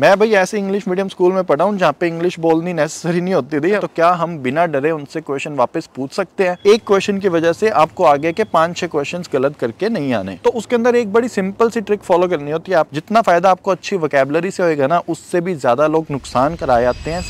मैं भाई ऐसे इंग्लिश मीडियम स्कूल में पढ़ा हूँ जहाँ पे इंग्लिश बोलनी नेसेसरी नहीं होती थी तो क्या हम बिना डरे उनसे क्वेश्चन वापस पूछ सकते हैं एक क्वेश्चन की वजह से आपको आगे के पांच छह क्वेश्चंस गलत करके नहीं आने तो उसके अंदर एक बड़ी सिंपल सी ट्रिक फॉलो करनी होती है आप जितना फायदा आपको अच्छी वकेबलरी से होगा ना उससे भी ज्यादा लोग नुकसान कराए जाते हैं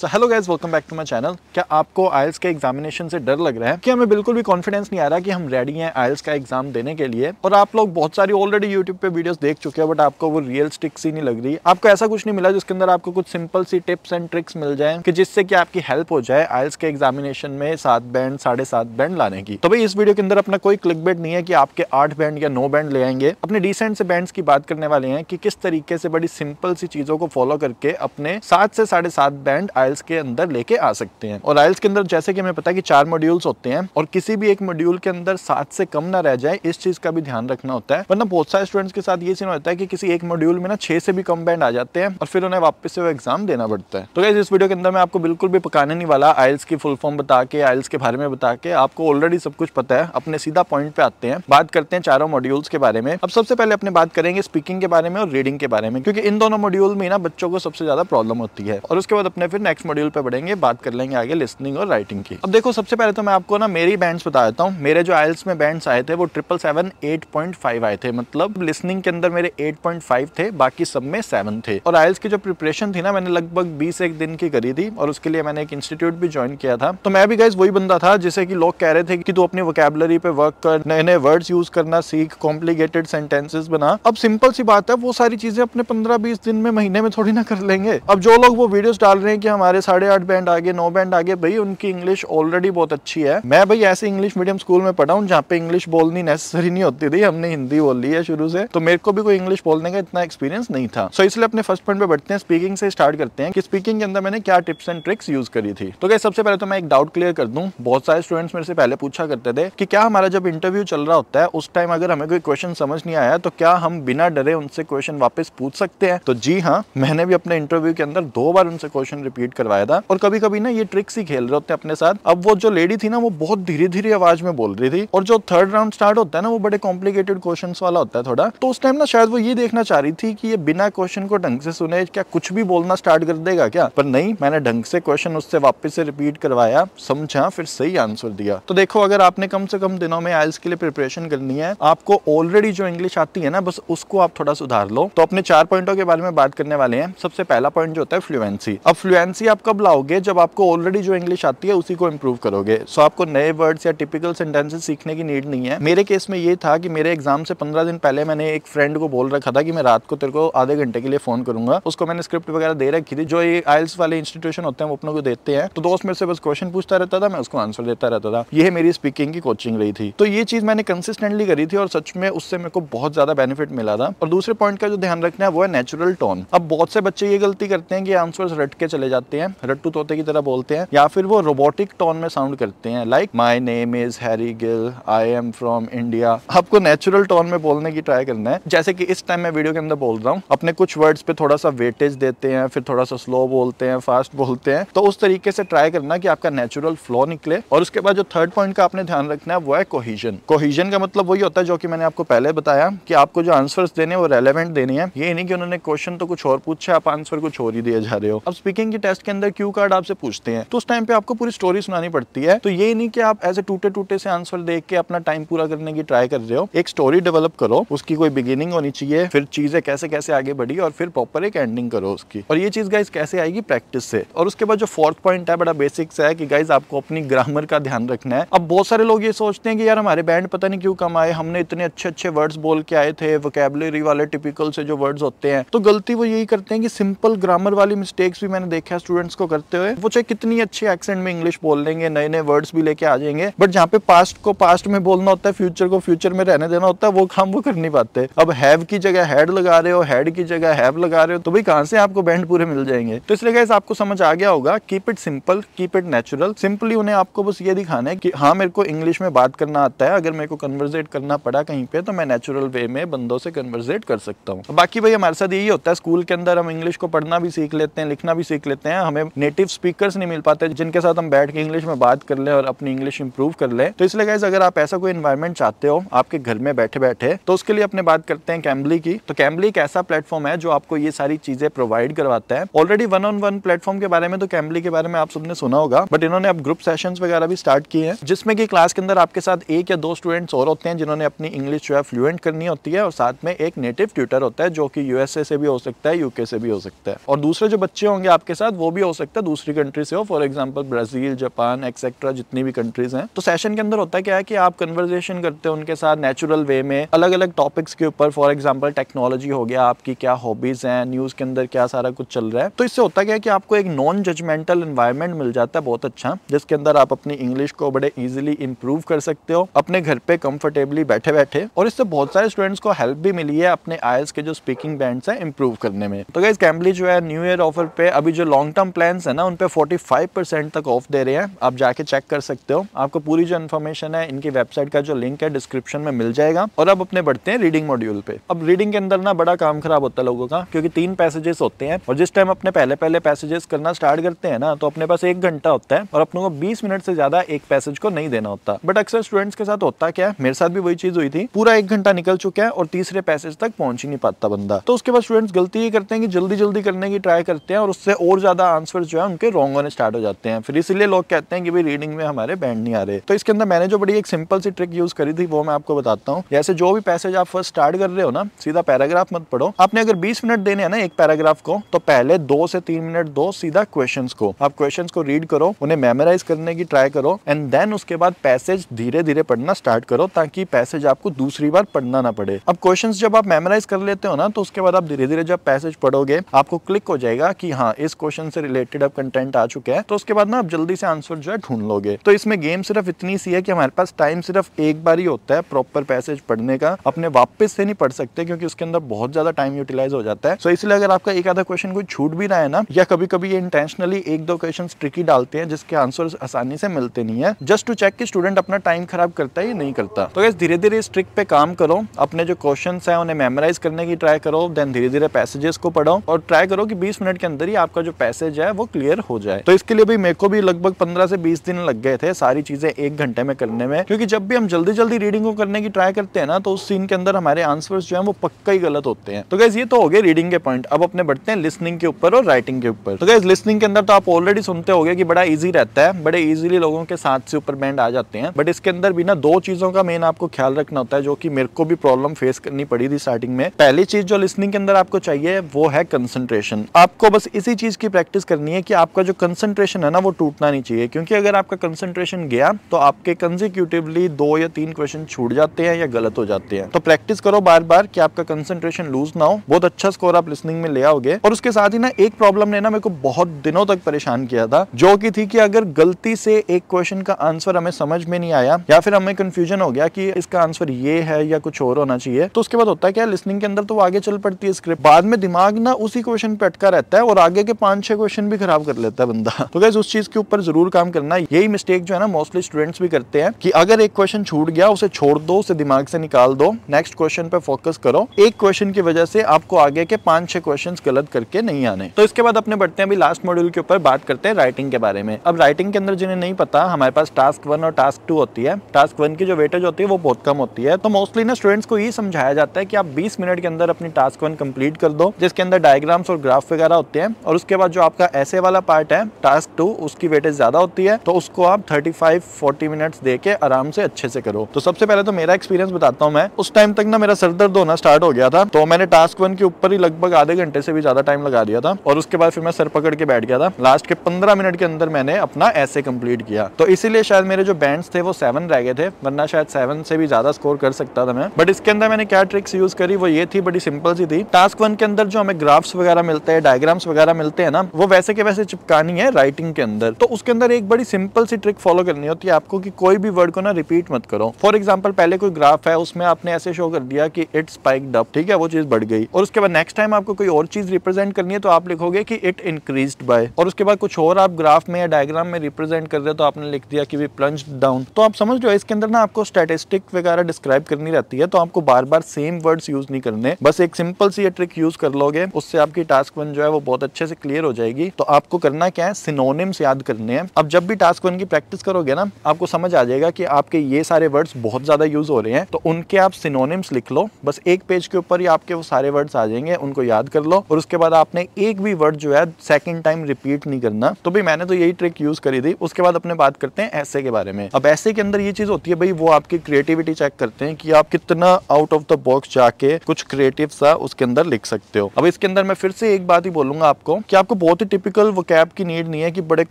so hello guys welcome back to my channel क्या आपको आयल्स के एग्जामिनेशन से डर लग रहा है कि हमें बिल्कुल भी कॉन्फिडेंस नहीं आ रहा कि हम रेडी हैं आयल्स का एग्जाम देने के लिए और आप लोग बहुत सारी ऑलरेडी यूट्यूब पे वीडियोस देख चुके हैं बट आपको वो रियलिस्टिक सी नहीं लग रही आपको ऐसा कुछ नहीं मिला जिसके अंदर आपको कुछ सिंपल सी टिप्स एंड ट्रिक्स मिल जाए कि जिससे कि आपकी हेल्प हो जाए आयल्स के एग्जामिनेशन में सात बैंड साढ़े सात बैंड लाने की तो भाई इस वीडियो के अंदर अपना कोई क्लिक बैंड नहीं है कि आपके आठ बैंड या नौ बैंड ले आएंगे अपने डिसेंट से बैंड की बात करने वाले हैं कि किस तरीके से बड़ी सिंपल सी चीजों को फॉलो करके अपने सात से साढ़े सात बैंड आयल्स के अंदर लेके आ सकते हैं और आयल्स के अंदर जैसे कि हमें पता है कि चार मॉड्यूल्स होते हैं और किसी भी एक मॉड्यूल के अंदर सात से कम ना रह जाए इस चीज का भी ध्यान रखना होता है वरना बहुत सारे स्टूडेंट्स के साथ ये सीन होता है कि किसी एक मॉड्यूल में ना छह से भी कम बैंड आ जाते हैं और फिर उन्हें वापस से वो एग्जाम देना पड़ता है तो क्या इस वीडियो के अंदर मैं आपको बिल्कुल भी पकाने नहीं वाला आयल्स की फुल फॉर्म बता के आयल्स के बारे में बता के आपको ऑलरेडी सब कुछ पता है अपने सीधा पॉइंट पे आते हैं बात करते हैं चारों मॉड्यूल्स के बारे में अब सबसे पहले अपने बात करेंगे स्पीकिंग के बारे में और रीडिंग के बारे में क्योंकि इन दोनों मॉड्यूल में ना बच्चों को सबसे ज्यादा प्रॉब्लम होती है और उसके बाद अपने फिर नेक्स्ट मॉड्यूल पे बढ़ेंगे बात कर लेंगे आगे लिसनिंग और राइटिंग की अब देखो सबसे पहले तो मैं आपको ना मेरी बैंड्स बता देता हूँ मेरे जो आयल्स में बैंड्स आए थे वो triple seven eight point five आए थे मतलब लिसनिंग के अंदर मेरे एट पॉइंट फाइव थे बाकी सब में सेवन थे और आयल्स की जो प्रिपरेशन थी ना मैंने लगभग बीस एक दिन की करी थी और उसके लिए मैंने एक इंस्टीट्यूट भी ज्वाइन किया था तो मैं भी गाइज वही बंदा था जिसे की लोग कह रहे थे कि तू अपनी वोकेबलरी पे वर्क कर नए नए वर्ड्स यूज करना सीख कॉम्प्लीकेटेड सेंटेंसेस बना अब सिंपल सी बात है वो सारी चीजें अपने पंद्रह बीस दिन में महीने में थोड़ी ना कर लेंगे अब जो लोग वो वीडियोस डाल रहे हैं कि हमारे हमारे साढ़े आठ बैंड आगे नौ बैंड आगे भाई उनकी इंग्लिश ऑलरेडी बहुत अच्छी है मैं भाई ऐसे इंग्लिश मीडियम स्कूल में पढ़ा हूँ जहाँ पे इंग्लिश बोलनी नेसेसरी नहीं होती थी हमने हिंदी बोल ली है शुरू से तो मेरे को भी कोई इंग्लिश बोलने का इतना एक्सपीरियंस नहीं था सो so, इसलिए अपने फर्स्ट पॉइंट पे बढ़ते हैं स्पीकिंग से स्टार्ट करते हैं कि स्पीकिंग के अंदर मैंने क्या टिप्स एंड ट्रिक्स यूज करी थी तो क्या सबसे पहले तो मैं एक डाउट क्लियर कर दूँ बहुत सारे स्टूडेंट्स मेरे से पहले पूछा करते थे कि क्या हमारा जब इंटरव्यू चल रहा होता है उस टाइम अगर हमें कोई क्वेश्चन समझ नहीं आया तो क्या हम बिना डरे उनसे क्वेश्चन वापस पूछ सकते हैं तो जी हाँ मैंने भी अपने इंटरव्यू के अंदर दो बार उनसे क्वेश्चन रिपीट करवाया था और कभी कभी ना ये ट्रिक्स ही खेल रहे होते अपने साथ अब वो जो लेडी थी ना वो बहुत धीरे धीरे आवाज में बोल रही थी और जो थर्ड राउंड स्टार्ट होता है ना वो बड़े कॉम्प्लिकेटेड क्वेश्चन वाला होता है थोड़ा तो उस टाइम ना शायद वो ये देखना चाह रही थी कि ये बिना क्वेश्चन को ढंग से सुने क्या कुछ भी बोलना स्टार्ट कर देगा क्या पर नहीं मैंने ढंग से क्वेश्चन उससे वापस से रिपीट करवाया समझा फिर सही आंसर दिया तो देखो अगर आपने कम से कम दिनों में आइल्स के लिए प्रिपरेशन करनी है आपको ऑलरेडी जो इंग्लिश आती है ना बस उसको आप थोड़ा सुधार लो तो अपने चार पॉइंटों के बारे में बात करने वाले हैं सबसे पहला पॉइंट जो होता है फ्लुएंसी अब फ्लुएंसी भी आप कब लाओगे जब आपको ऑलरेडी जो इंग्लिश आती है उसी को इम्प्रूव करोगे सो so, आपको नए वर्ड्स या टिपिकल सेंटेंसेस सीखने की नीड नहीं है मेरे केस में ये था कि मेरे एग्जाम से पंद्रह दिन पहले मैंने एक फ्रेंड को बोल रखा था कि मैं रात को तेरे को आधे घंटे के लिए फोन करूंगा उसको मैंने स्क्रिप्ट वगैरह दे रखी थी जो ये आयल्स वाले इंस्टीट्यूशन होते हैं वो अपनों को देते हैं तो दोस्त मेरे से बस क्वेश्चन पूछता रहता था मैं उसको आंसर देता रहता था यह मेरी स्पीकिंग की कोचिंग रही थी तो ये चीज मैंने कंसिस्टेंटली करी थी और सच में उससे मेरे को बहुत ज्यादा बेनिफिट मिला था और दूसरे पॉइंट का जो ध्यान रखना है वो है नेचुरल टोन अब बहुत से बच्चे ये गलती करते हैं कि आंसर रट के चले जाते करते हैं रट्टू तोते की तरह बोलते हैं या फिर वो रोबोटिक टोन में साउंड करते हैं like my name is Harry Gill I am from India आपको नेचुरल टोन में बोलने की ट्राई करना है जैसे कि इस टाइम मैं वीडियो के अंदर बोल रहा हूँ अपने कुछ वर्ड्स पे थोड़ा सा वेटेज देते हैं फिर थोड़ा सा स्लो बोलते हैं फास्ट बोलते हैं तो उस तरीके से ट्राई करना कि आपका नेचुरल फ्लो निकले और उसके बाद जो थर्ड पॉइंट का आपने ध्यान रखना है वो है कोहिजन कोहिजन का मतलब वही होता है जो कि मैंने आपको पहले बताया कि आपको जो आंसर देने वो रेलिवेंट देने हैं ये नहीं कि उन्होंने क्वेश्चन तो कुछ और पूछा आप आंसर कुछ और ही दिए जा रहे हो अब स्पीकिंग की टेस्ट टेस्ट के अंदर क्यू कार्ड आपसे पूछते हैं तो उस टाइम पे आपको पूरी स्टोरी सुनानी पड़ती है तो ये नहीं कि आप ऐसे टूटे टूटे से आंसर देख के अपना टाइम पूरा करने की ट्राई कर रहे हो एक स्टोरी डेवलप करो उसकी कोई बिगिनिंग होनी चाहिए फिर चीजें कैसे कैसे आगे बढ़ी और फिर प्रॉपर एक एंडिंग करो उसकी और ये चीज गाइज कैसे आएगी प्रैक्टिस से और उसके बाद जो फोर्थ पॉइंट है बड़ा बेसिक्स है कि गाइज आपको अपनी ग्रामर का ध्यान रखना है अब बहुत सारे लोग ये सोचते हैं कि यार हमारे बैंड पता नहीं क्यों कम आए हमने इतने अच्छे अच्छे वर्ड्स बोल के आए थे वोकेबलरी वाले टिपिकल से जो वर्ड्स होते हैं तो गलती वो यही करते हैं कि सिंपल ग्रामर वाली मिस्टेक्स भी मैंने देखा स्टूडेंट्स को करते हुए वो चाहे कितनी अच्छी एक्सेंट में इंग्लिश बोल लेंगे नए नए वर्ड्स भी लेके आ जाएंगे बट जहाँ पे पास्ट को पास्ट में बोलना होता है फ्यूचर को फ्यूचर में रहने देना होता है वो काम वो कर नहीं पाते अब हैव की जगह हैड लगा रहे हो हैड की जगह हैव लगा रहे हो तो भाई कहाँ से आपको बैंड पूरे मिल जाएंगे तो इसलिए कैसे आपको समझ आ गया होगा keep it simple keep it natural simply उन्हें आपको बस ये दिखाना है कि हाँ मेरे को इंग्लिश में बात करना आता है अगर मेरे को कन्वर्जेट करना पड़ा कहीं पे तो मैं नेचुरल वे में बंदों से कन्वर्जेट कर सकता हूँ बाकी भाई हमारे साथ यही होता है स्कूल के अंदर हम इंग्लिश को पढ़ना भी सीख लेते हैं लिखना भी सीख लेते हैं हैं हमें नेटिव स्पीकर नहीं मिल पाते जिनके साथ हम बैठ के इंग्लिश में बात कर लें और अपनी इंग्लिश इंप्रूव कर लें तो इसलिए गाइज अगर आप ऐसा कोई इन्वायरमेंट चाहते हो आपके घर में बैठे बैठे तो उसके लिए अपने बात करते हैं कैम्बली की तो कैम्बली एक ऐसा प्लेटफॉर्म है जो आपको ये सारी चीजें प्रोवाइड करवाता है already one on one platform के बारे में तो कैम्बली के बारे में आप सबने सुना होगा बट इन्होंने अब ग्रुप सेशन वगैरह भी स्टार्ट किए हैं जिसमें कि क्लास के अंदर आपके साथ एक या दो स्टूडेंट्स और होते हैं जिन्होंने अपनी इंग्लिश जो है फ्लुएंट करनी होती है और साथ में एक नेटिव ट्यूटर होता है जो कि यूएसए से भी हो सकता है यूके से भी हो सकता है और दूसरे जो बच्चे होंगे आपके साथ वो भी हो सकता है दूसरी कंट्री से हो for example Brazil Japan etcetera जितनी भी कंट्रीज हैं तो सेशन के अंदर होता क्या है कि आप कन्वर्जेशन करते हो उनके साथ नेचुरल वे में अलग अलग टॉपिक्स के ऊपर फॉर एग्जाम्पल टेक्नोलॉजी हो गया आपकी क्या हॉबीज़ हैं न्यूज़ के अंदर क्या सारा कुछ चल रहा है तो इससे होता क्या है कि आपको एक नॉन जजमेंटल इन्वायरमेंट मिल जाता है बहुत अच्छा जिसके अंदर आप अपनी इंग्लिश को बड़े ईजिली इंप्रूव कर सकते हो अपने घर पे कंफर्टेबली बैठे बैठे और इससे बहुत सारे स्टूडेंट्स को हेल्प भी मिली है अपने आयल्स के जो स्पीकिंग बैंड्स हैं इंप्रूव करने में तो गाइज कैम्बली जो है न्यू ईयर ऑफर पे अभी जो लॉन्ग टर्म प्लान्स है ना उन पे 45 परसेंट तक ऑफ दे रहे हैं आप जाके चेक कर सकते हो आपको पूरी जो इन्फॉर्मेशन है इनकी वेबसाइट का जो लिंक है डिस्क्रिप्शन में मिल जाएगा और अब अपने बढ़ते हैं रीडिंग मॉड्यूल पे अब रीडिंग के अंदर ना बड़ा काम खराब होता है लोगों का क्योंकि तीन पैसेजेस होते हैं और जिस टाइम अपने पहले पहले पैसेजेस करना स्टार्ट करते हैं ना तो अपने पास एक घंटा होता है और अपने को बीस मिनट से ज्यादा एक पैसेज को नहीं देना होता बट अक्सर स्टूडेंट्स के साथ होता क्या है मेरे साथ भी वही चीज हुई थी पूरा एक घंटा निकल चुका है और तीसरे पैसेज तक पहुंच ही नहीं पाता बंदा तो उसके बाद स्टूडेंट्स गलती ये करते हैं कि जल्दी जल्दी करने की ट्राई करते हैं और उससे और ज्यादा ज़्यादा आंसर जो है उनके रॉन्ग होने स्टार्ट हो जाते हैं फिर इसलिए लोग कहते हैं कि भाई रीडिंग में हमारे बैंड नहीं आ रहे तो इसके अंदर मैंने जो बड़ी एक सिंपल सी ट्रिक यूज करी थी वो मैं आपको बताता हूँ जैसे जो भी पैसेज आप फर्स्ट स्टार्ट कर रहे हो ना सीधा पैराग्राफ मत पढ़ो आपने अगर बीस मिनट देने हैं ना एक पैराग्राफ को तो पहले दो से तीन मिनट दो सीधा क्वेश्चन को आप क्वेश्चन को रीड करो उन्हें मेमोराइज करने की ट्राई करो एंड देन उसके बाद पैसेज धीरे धीरे पढ़ना स्टार्ट करो ताकि पैसेज आपको दूसरी बार पढ़ना ना पड़े अब क्वेश्चन जब आप मेमोराइज कर लेते हो ना तो उसके बाद आप धीरे धीरे जब पैसेज पढ़ोगे आपको क्लिक हो जाएगा कि हाँ इस क्वेश्चन से से रिलेटेड अब कंटेंट आ चुके हैं तो उसके बाद ना आप जल्दी से आंसर जो है ढूंढ लोगे तो इसमें गेम सिर्फ इतनी सी है कि हमारे पास टाइम सिर्फ एक बार ही होता है प्रॉपर पैसेज पढ़ने का अपने वापस से नहीं पढ़ सकते क्योंकि उसके अंदर बहुत ज्यादा टाइम यूटिलाइज हो जाता है सो इसलिए अगर आपका एक आधा क्वेश्चन कोई छूट भी रहा है ना या कभी कभी इंटेंशनली एक दो क्वेश्चन ट्रिकी डालते हैं जिसके आंसर आसानी से मिलते नहीं है जस्ट टू चेक कि स्टूडेंट अपना टाइम खराब करता है या नहीं करता तो गैस धीरे धीरे इस ट्रिक पे काम करो अपने जो क्वेश्चन है उन्हें मेमोराइज करने की ट्राई करो देन धीरे धीरे पैसेजेस को पढ़ो और ट्राई करो कि 20 मिनट के अंदर ही आपका जो पैसेज मैसेज है वो क्लियर हो जाए तो इसके लिए भी मेरे को भी लगभग पंद्रह से बीस दिन लग गए थे सारी चीजें एक घंटे में करने में क्योंकि जब भी हम जल्दी जल्दी रीडिंग को करने की ट्राई करते हैं ना तो उस सीन के अंदर हमारे आंसर जो है वो पक्का ही गलत होते हैं तो गैस ये तो हो गए रीडिंग के पॉइंट अब अपने बढ़ते हैं लिसनिंग के ऊपर और राइटिंग के ऊपर तो गैस लिसनिंग के अंदर तो आप ऑलरेडी सुनते हो कि बड़ा ईजी रहता है बड़े ईजिली लोगों के साथ से ऊपर बैंड आ जाते हैं बट इसके अंदर भी ना दो चीजों का मेन आपको ख्याल रखना होता है जो की मेरे को भी प्रॉब्लम फेस करनी पड़ी थी स्टार्टिंग में पहली चीज जो लिसनिंग के अंदर आपको चाहिए वो है कंसेंट्रेशन आपको बस इसी चीज की प्रैक्टिस प्रैक्टिस करनी है कि आपका जो कंसंट्रेशन है ना वो टूटना नहीं चाहिए क्योंकि अगर आपका कंसंट्रेशन गया तो आपके कंजिक्यूटिवली दो या तीन क्वेश्चन छूट जाते हैं या गलत हो जाते हैं तो प्रैक्टिस करो बार बार कि आपका कंसंट्रेशन लूज ना हो बहुत अच्छा स्कोर आप लिसनिंग में ले आओगे और उसके साथ ही ना एक प्रॉब्लम ने ना मेरे को बहुत दिनों तक परेशान किया था जो की थी कि अगर गलती से एक क्वेश्चन का आंसर हमें समझ में नहीं आया या फिर हमें कंफ्यूजन हो गया कि इसका आंसर ये है या कुछ और होना चाहिए तो उसके बाद होता है क्या लिसनिंग के अंदर तो आगे चल पड़ती है स्क्रिप्ट बाद में दिमाग ना उसी क्वेश्चन पे अटका रहता है और आगे के पांच छह क्वेश्चन भी खराब कर लेता है बंदा तो गैस उस चीज के ऊपर जरूर काम करना यही मिस्टेक जो है ना मोस्टली स्टूडेंट्स भी करते हैं कि अगर एक क्वेश्चन छूट गया उसे छोड़ दो उसे दिमाग से निकाल दो नेक्स्ट क्वेश्चन पे फोकस करो एक क्वेश्चन की वजह से आपको आगे के पांच छह क्वेश्चन गलत करके नहीं आने तो इसके बाद अपने बढ़ते हैं अभी लास्ट मॉड्यूल के ऊपर बात करते हैं राइटिंग के बारे में अब राइटिंग के अंदर जिन्हें नहीं पता हमारे पास टास्क वन और टास्क टू होती है टास्क वन की जो वेटेज होती है वो बहुत कम होती है तो मोस्टली ना स्टूडेंट्स को ये समझाया जाता है कि आप बीस मिनट के अंदर अपनी टास्क वन कंप्लीट कर दो जिसके अंदर डायग्राम्स और ग्राफ वगैरह होते हैं और उसके बाद जो आपका ऐसे वाला पार्ट है टास्क टू उसकी वेटेज ज़्यादा होती है तो उसको आप थर्टी फाइव फोर्टी मिनट्स दे के आराम से अच्छे से करो तो सबसे पहले तो मेरा एक्सपीरियंस बताता हूँ मैं उस टाइम तक ना मेरा सर दर्द होना स्टार्ट हो गया था तो मैंने टास्क वन के ऊपर ही लगभग आधे घंटे से भी ज़्यादा टाइम लगा दिया था और उसके बाद फिर मैं सर पकड़ के बैठ गया था लास्ट के पंद्रह मिनट के अंदर मैंने अपना ऐसे कंप्लीट किया तो इसीलिए शायद मेरे जो बैंड थे वो सेवन रह गए थे वरना शायद सेवन से भी ज़्यादा स्कोर कर सकता था मैं बट इसके अंदर मैंने क्या ट्रिक्स यूज करी वो ये थी बड़ी सिंपल सी थी टास्क वन के अंदर जो हमें ग्राफ्स वगैरह मिलते हैं डायग्राम्स वगैरह मिलते हैं ना वो वैसे के वैसे चिपकानी है राइटिंग के अंदर तो उसके अंदर एक बड़ी सिंपल सी ट्रिक फॉलो करनी होती है आपको कि कोई भी वर्ड को ना रिपीट मत करो फॉर एग्जाम्पल पहले कोई ग्राफ है उसमें आपने ऐसे शो कर दिया कि इट स्पाइक डब ठीक है वो चीज बढ़ गई और उसके बाद नेक्स्ट टाइम आपको कोई और चीज रिप्रेजेंट करनी है तो आप लिखोगे की इट इंक्रीज बाय और उसके बाद कुछ और आप ग्राफ में या डायग्राम में रिप्रेजेंट कर रहे तो आपने लिख दिया कि वी प्लंज डाउन तो आप समझ लो इसके अंदर ना आपको स्टेटिस्टिक वगैरह डिस्क्राइब करनी रहती है तो आपको बार बार सेम वर्ड्स यूज नहीं करने बस एक सिंपल सी ये ट्रिक यूज कर लोगे उससे आपकी टास्क वन जो है वो बहुत अच्छे से क्लियर हो जाएगी जाएगी तो आपको करना क्या है सिनोनिम्स याद करने हैं अब जब भी टास्क वन की प्रैक्टिस करोगे ना आपको समझ आ जाएगा कि आपके ये सारे वर्ड्स बहुत ज़्यादा यूज़ हो रहे हैं तो उनके आप सिनोनिम्स लिख लो बस एक पेज के ऊपर ही आपके वो सारे वर्ड्स आ जाएंगे उनको याद कर लो और उसके बाद आपने एक भी वर्ड जो है सेकेंड टाइम रिपीट नहीं करना तो भाई मैंने तो यही ट्रिक यूज़ करी थी उसके बाद अपने बात करते हैं ऐसे के बारे में अब ऐसे के अंदर ये चीज़ होती है भाई वो आपकी क्रिएटिविटी चेक करते हैं कि आप कितना आउट ऑफ द बॉक्स जाके कुछ क्रिएटिव सा उसके अंदर लिख सकते हो अब इसके अंदर मैं फिर से एक बात ही बोलूंगा आपको कि आपको बहुत बहुत ही टिपिकल वकैब की नीड नहीं है कि बड़े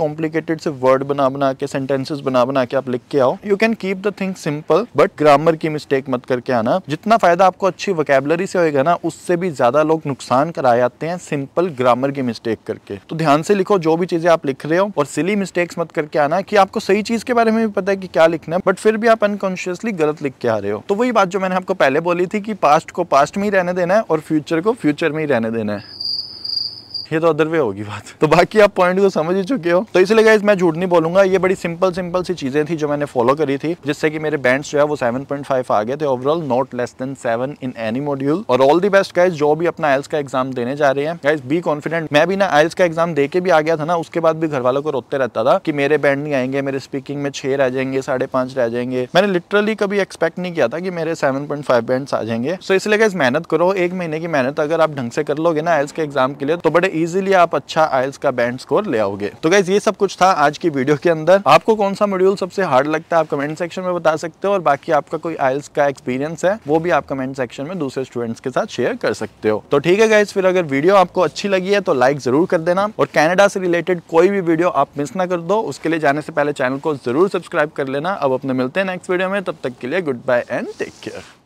कॉम्प्लिकेटेड से वर्ड बना बना के सेंटेंसेस बना बना के आप लिख के आओ you can keep the thing simple but grammar की मिस्टेक मत करके आना जितना फायदा आपको अच्छी वकैबलरी से होएगा ना उससे भी ज्यादा लोग नुकसान कराए जाते हैं सिंपल ग्रामर की मिस्टेक करके तो ध्यान से लिखो जो भी चीजें आप लिख रहे हो और सिली मिस्टेक्स मत करके आना कि आपको सही चीज के बारे में भी पता है कि क्या लिखना है बट फिर भी आप अनकॉन्शियसली गलत लिख के आ रहे हो तो वही बात जो मैंने आपको पहले बोली थी कि पास्ट को पास्ट में ही रहने देना है और फ्यूचर को फ्यूचर में ही रहने देना है ये तो अदरवे वे होगी बात तो बाकी आप पॉइंट को समझ ही चुके हो तो इसलिए गाइज मैं झूठ नहीं बोलूंगा ये बड़ी सिंपल सिंपल सी चीजें थी जो मैंने फॉलो करी थी जिससे कि मेरे बैंड जो है वो 7.5 आ गए थे overall not less than seven in any module और ऑल दी बेस्ट गाइज जो भी अपना आयल्स का एग्जाम देने जा रहे हैं गाइज बी कॉन्फिडेंट मैं भी ना आयल्स का एग्जाम दे भी आ गया था ना उसके बाद भी घर वालों को रोते रहता था कि मेरे बैंड नहीं आएंगे मेरे स्पीकिंग में छह रह जाएंगे साढ़े पांच रह जाएंगे मैंने लिटरली कभी एक्सपेक्ट नहीं किया था कि मेरे सेवन पॉइंट फाइव बैंड आ जाएंगे सो इसलिए गाइज मेहनत करो एक महीने की मेहनत अगर आप ढंग से कर लोगे ना आयल्स के एग्जाम के लिए तो बड़े इजीली आप अच्छा आयल्स का बैंड स्कोर ले आओगे तो गाइज ये सब कुछ था आज की वीडियो के अंदर आपको कौन सा मॉड्यूल सबसे हार्ड लगता है आप कमेंट सेक्शन में बता सकते हो और बाकी आपका कोई आयल्स का एक्सपीरियंस है वो भी आप कमेंट सेक्शन में दूसरे स्टूडेंट्स के साथ शेयर कर सकते हो तो ठीक है गाइज फिर अगर वीडियो आपको अच्छी लगी है तो लाइक जरूर कर देना और कैनेडा से रिलेटेड कोई भी वीडियो आप मिस ना कर दो उसके लिए जाने से पहले चैनल को जरूर सब्सक्राइब कर लेना अब अपने मिलते हैं नेक्स्ट वीडियो में तब तक के लिए good bye and take care